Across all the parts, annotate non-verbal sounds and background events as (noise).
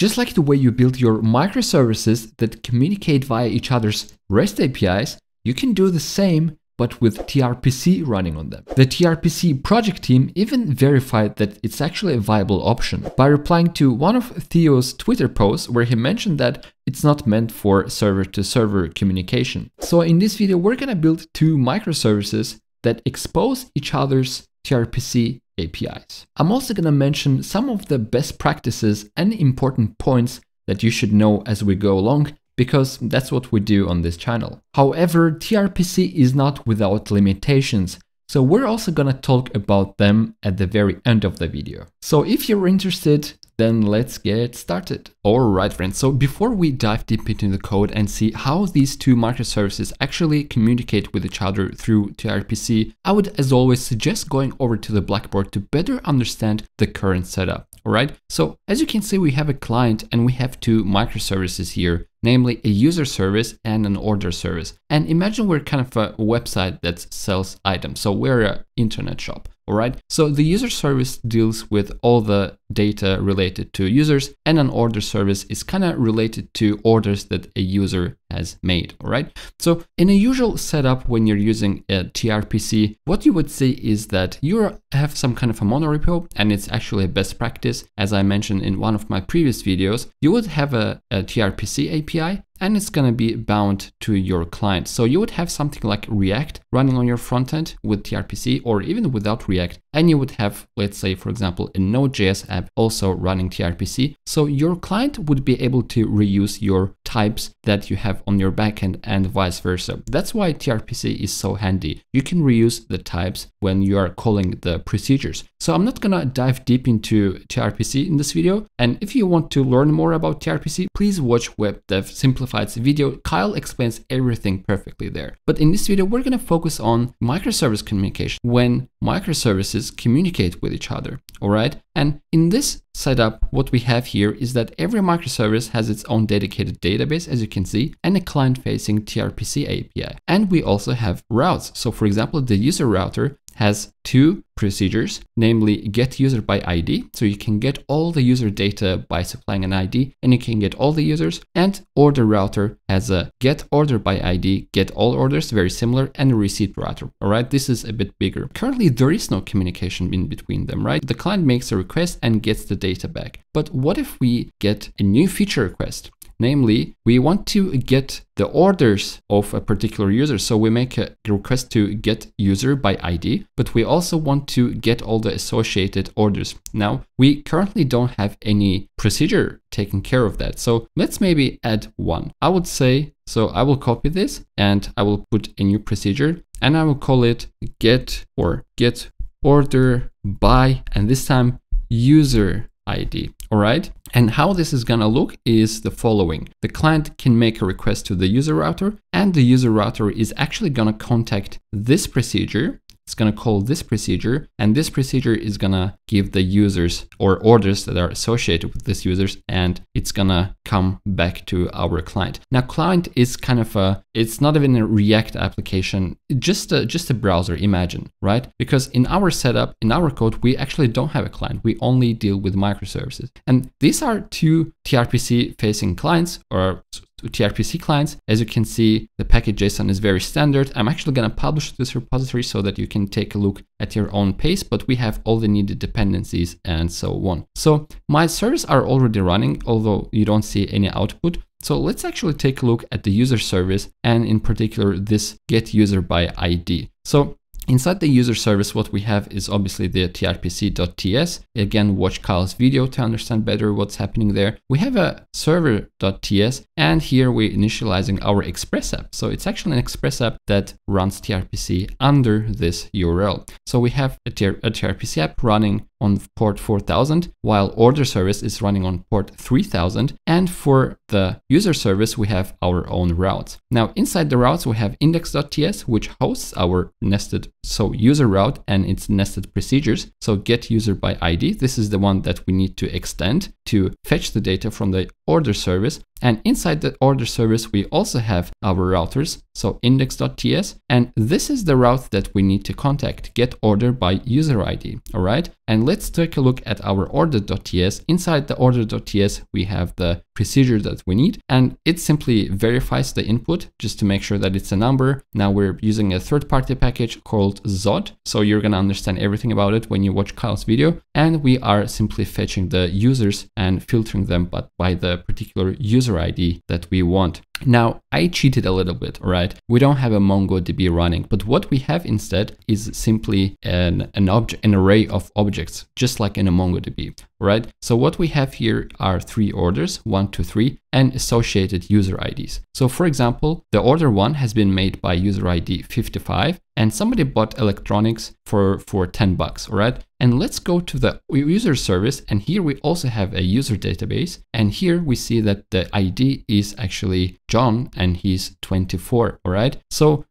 Just like the way you build your microservices that communicate via each other's REST APIs, you can do the same but with TRPC running on them. The TRPC project team even verified that it's actually a viable option by replying to one of Theo's Twitter posts where he mentioned that it's not meant for server-to-server -server communication. So in this video, we're gonna build two microservices that expose each other's TRPC APIs. I'm also going to mention some of the best practices and important points that you should know as we go along because that's what we do on this channel. However, TRPC is not without limitations, so we're also gonna talk about them at the very end of the video. So if you're interested, then let's get started. Alright friends, so before we dive deep into the code and see how these two microservices actually communicate with each other through gRPC, I would as always suggest going over to the Blackboard to better understand the current setup. Alright, so as you can see we have a client and we have two microservices here namely a user service and an order service. And imagine we're kind of a website that sells items. So we're an internet shop, all right? So the user service deals with all the data related to users and an order service is kind of related to orders that a user has made, all right? So in a usual setup when you're using a TRPC, what you would see is that you have some kind of a monorepo and it's actually a best practice. As I mentioned in one of my previous videos, you would have a, a TRPC API and it's going to be bound to your client. So you would have something like React running on your front end with TRPC or even without React, and you would have, let's say, for example, a Node.js app also running TRPC. So your client would be able to reuse your types that you have on your backend and vice versa. That's why TRPC is so handy. You can reuse the types when you are calling the procedures. So I'm not gonna dive deep into TRPC in this video. And if you want to learn more about TRPC, please watch Web Dev Simplified's video. Kyle explains everything perfectly there. But in this video, we're gonna focus on microservice communication when microservices devices communicate with each other, alright? And in this setup, what we have here is that every microservice has its own dedicated database, as you can see, and a client-facing TRPC API. And we also have routes. So for example, the user router has two procedures, namely get user by ID. So you can get all the user data by supplying an ID and you can get all the users and order router has a get order by ID, get all orders, very similar and receipt router. All right. This is a bit bigger. Currently, there is no communication in between them, right? The client makes a request and gets the data back. But what if we get a new feature request Namely, we want to get the orders of a particular user. So we make a request to get user by ID, but we also want to get all the associated orders. Now, we currently don't have any procedure taking care of that. So let's maybe add one. I would say, so I will copy this and I will put a new procedure and I will call it get or get order by, and this time user ID all right? And how this is gonna look is the following. The client can make a request to the user router and the user router is actually gonna contact this procedure it's going to call this procedure and this procedure is going to give the users or orders that are associated with this users and it's going to come back to our client. Now client is kind of a, it's not even a React application, just a, just a browser, imagine, right? Because in our setup, in our code, we actually don't have a client. We only deal with microservices. And these are two TRPC facing clients or to TRPC clients. As you can see, the package JSON is very standard. I'm actually going to publish this repository so that you can take a look at your own pace, but we have all the needed dependencies and so on. So my servers are already running, although you don't see any output. So let's actually take a look at the user service and in particular this get user by ID. So Inside the user service, what we have is obviously the trpc.ts. Again, watch Kyle's video to understand better what's happening there. We have a server.ts and here we're initializing our Express app. So it's actually an Express app that runs trpc under this URL. So we have a, tr a trpc app running on port 4000 while order service is running on port 3000 and for the user service we have our own routes. Now inside the routes we have index.ts which hosts our nested so user route and its nested procedures. So get user by ID, this is the one that we need to extend to fetch the data from the order service and inside the order service, we also have our routers, so index.ts, and this is the route that we need to contact, get order by user ID, all right? And let's take a look at our order.ts. Inside the order.ts, we have the procedure that we need, and it simply verifies the input just to make sure that it's a number. Now we're using a third-party package called Zod, so you're gonna understand everything about it when you watch Kyle's video. And we are simply fetching the users and filtering them, but by the particular user ID that we want. Now, I cheated a little bit, all right? We don't have a MongoDB running, but what we have instead is simply an, an, an array of objects objects, just like in a MongoDB, right? So what we have here are three orders, one, two, three, and associated user IDs. So for example, the order one has been made by user ID 55 and somebody bought electronics for, for 10 bucks, all right? And let's go to the user service. And here we also have a user database. And here we see that the ID is actually John and he's 24, all right? So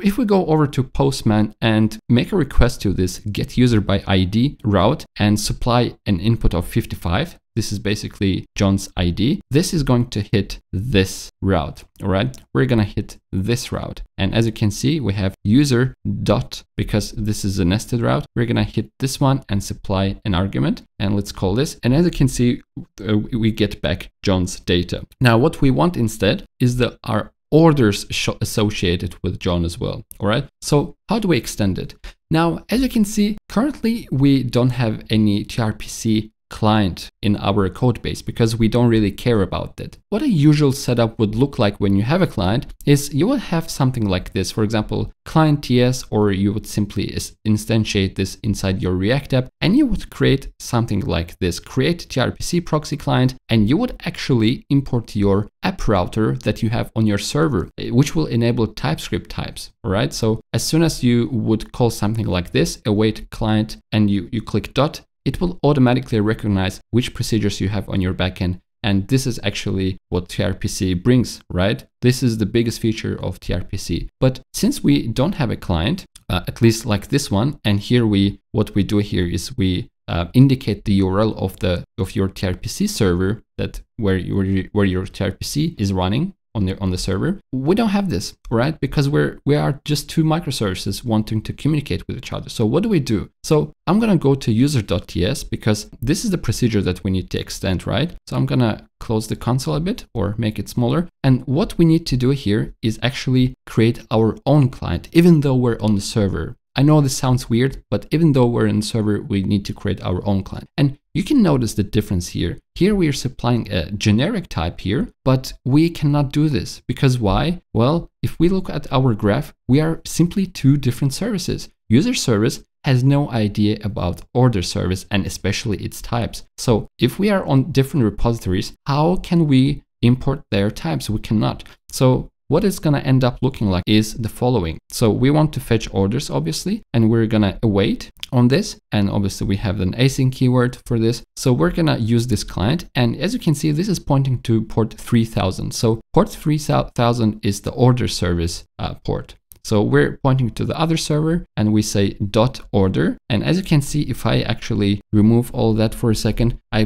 if we go over to Postman and make a request to this get user by ID route and supply an input of 55, this is basically John's ID. This is going to hit this route, all right? We're gonna hit this route. And as you can see, we have user dot, because this is a nested route, we're gonna hit this one and supply an argument, and let's call this. And as you can see, uh, we get back John's data. Now, what we want instead is the, our orders associated with John as well, all right? So how do we extend it? Now, as you can see, currently we don't have any TRPC client in our code base because we don't really care about that. What a usual setup would look like when you have a client is you will have something like this, for example, client TS, or you would simply instantiate this inside your React app and you would create something like this, create gRPC proxy client, and you would actually import your app router that you have on your server, eh, which will enable TypeScript types, all right? So as soon as you would call something like this, await client, and you, you click dot, it will automatically recognize which procedures you have on your backend. And this is actually what TRPC brings, right? This is the biggest feature of TRPC. But since we don't have a client, uh, at least like this one, and here we, what we do here is we uh, indicate the URL of the of your TRPC server that where you where your TRPC is running, on the, on the server. We don't have this, right? Because we're we are just two microservices wanting to communicate with each other. So what do we do? So I'm gonna go to user.ts because this is the procedure that we need to extend, right? So I'm gonna close the console a bit or make it smaller. And what we need to do here is actually create our own client, even though we're on the server. I know this sounds weird, but even though we're in server, we need to create our own client. And you can notice the difference here. Here we are supplying a generic type here, but we cannot do this because why? Well, if we look at our graph, we are simply two different services. User service has no idea about order service and especially its types. So if we are on different repositories, how can we import their types? We cannot. So what it's gonna end up looking like is the following. So we want to fetch orders, obviously, and we're gonna await on this. And obviously we have an async keyword for this. So we're gonna use this client. And as you can see, this is pointing to port 3000. So port 3000 is the order service uh, port. So we're pointing to the other server and we say dot order. And as you can see, if I actually remove all that for a second, I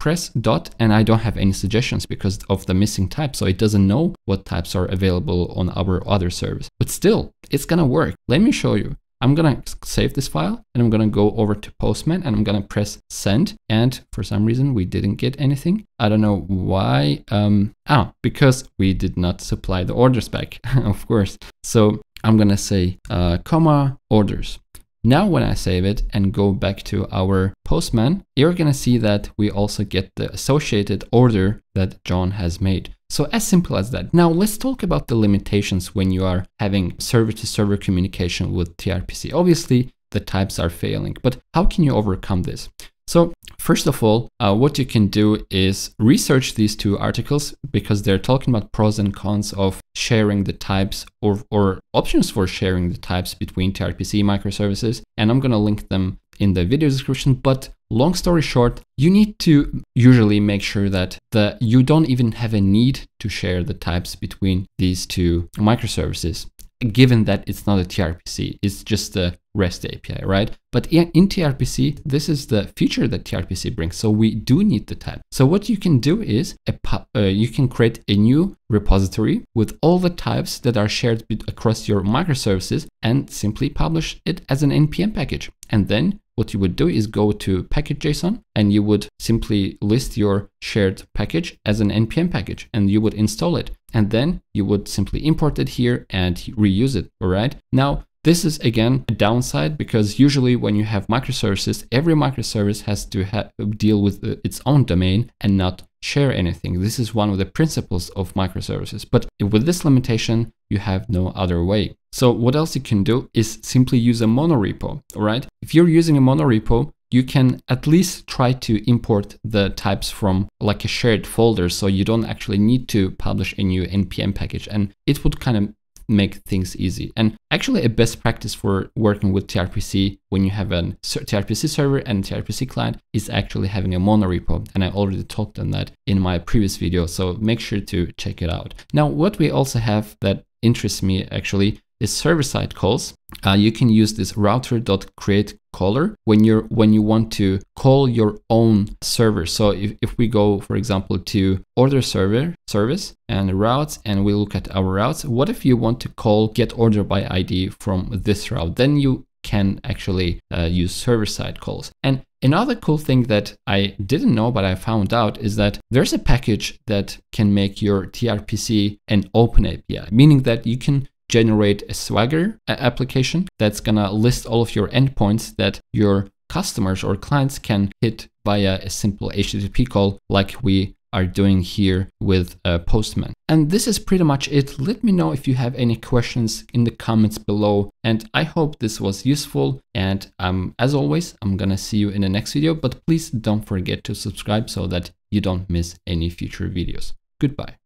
press dot and I don't have any suggestions because of the missing type. So it doesn't know what types are available on our other servers. But still, it's gonna work. Let me show you. I'm gonna save this file and I'm gonna go over to Postman and I'm gonna press send. And for some reason we didn't get anything. I don't know why. Um, ah, because we did not supply the orders back, (laughs) of course. So I'm gonna say uh, comma orders. Now when I save it and go back to our postman, you're gonna see that we also get the associated order that John has made. So as simple as that. Now let's talk about the limitations when you are having server-to-server -server communication with TRPC. Obviously, the types are failing, but how can you overcome this? So first of all, uh, what you can do is research these two articles because they're talking about pros and cons of sharing the types or, or options for sharing the types between TRPC microservices. And I'm going to link them in the video description. But long story short, you need to usually make sure that the, you don't even have a need to share the types between these two microservices given that it's not a TRPC, it's just a REST API, right? But in, in tRPC, this is the feature that tRPC brings. So we do need the type. So what you can do is a, uh, you can create a new repository with all the types that are shared across your microservices and simply publish it as an npm package. And then what you would do is go to package.json and you would simply list your shared package as an npm package and you would install it. And then you would simply import it here and reuse it, all right? Now, this is again a downside because usually when you have microservices, every microservice has to ha deal with uh, its own domain and not share anything. This is one of the principles of microservices. But with this limitation, you have no other way. So what else you can do is simply use a monorepo, all right? If you're using a monorepo, you can at least try to import the types from like a shared folder so you don't actually need to publish a new npm package and it would kind of make things easy. And actually a best practice for working with TRPC when you have a TRPC server and TRPC client is actually having a monorepo. And I already talked on that in my previous video. So make sure to check it out. Now, what we also have that interests me actually is server-side calls, uh, you can use this router.createCaller when you're when you want to call your own server. So if, if we go, for example, to order server service and routes, and we look at our routes, what if you want to call get order by ID from this route? Then you can actually uh, use server-side calls. And another cool thing that I didn't know, but I found out is that there's a package that can make your TRPC an open API, meaning that you can generate a Swagger uh, application that's gonna list all of your endpoints that your customers or clients can hit via a simple HTTP call like we are doing here with uh, Postman. And this is pretty much it. Let me know if you have any questions in the comments below. And I hope this was useful. And um, as always, I'm going to see you in the next video. But please don't forget to subscribe so that you don't miss any future videos. Goodbye.